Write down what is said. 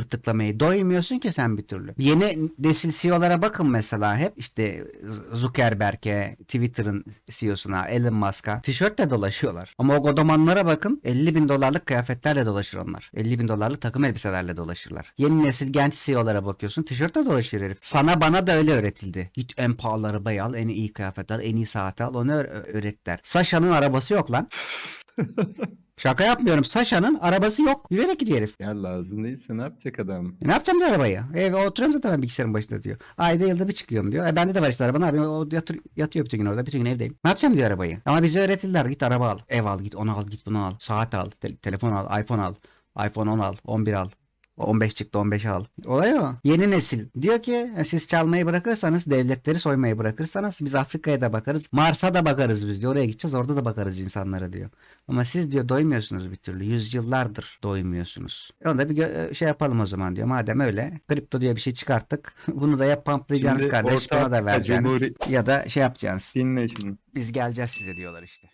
tıklamayı doymuyorsun ki sen bir türlü. Yeni nesil CEO'lara bakın mesela hep işte Zuckerberg'e, Twitter'ın CEO'suna, Elon Musk'a tişörtle dolaşıyorlar. Ama o godomanlara bakın 50 bin dolarlık kıyafetlerle dolaşır onlar. 50 bin dolarlık takım elbiselerle dolaşırlar. Yeni nesil genç CEO'lara bakıyorsun tişörtle dolaşıyor herif. Sana bana da öyle öğretildi. Git en pahalı arabayı al, en iyi kıyafet al, en iyi saati al onu öğrettiler. Sasha'nın arabası yok lan. Şaka yapmıyorum. Saşa'nın arabası yok. Bilerek gidiyor herif. Ya lazım değilse ne yapacak adam? E ne yapacağım diyor arabayı. Eve oturuyorum zaten ben bilgisayarın başında diyor. Ayda yılda bir çıkıyorum diyor. E bende de var işte araba ne yapayım? O yatır, yatıyor bütün gün orada. Bütün gün evdeyim. Ne yapacağım diyor arabayı. Ama bize öğretildiler. Git araba al. Ev al git onu al git bunu al. Saat al. Te- telefon al. iPhone al. iPhone 10 al. 11 al. 15 çıktı 15 al. Olay o. Yeni nesil. Diyor ki e, siz çalmayı bırakırsanız devletleri soymayı bırakırsanız biz Afrika'ya da bakarız. Mars'a da bakarız biz diyor. Oraya gideceğiz orada da bakarız insanlara diyor. Ama siz diyor doymuyorsunuz bir türlü. Yüzyıllardır doymuyorsunuz. Onu da bir e, şey yapalım o zaman diyor. Madem öyle kripto diye bir şey çıkarttık. Bunu da ya pamplayacağınız şimdi kardeş buna da vereceğiniz. Ya da şey yapacaksınız Dinle şimdi. Biz geleceğiz size diyorlar işte.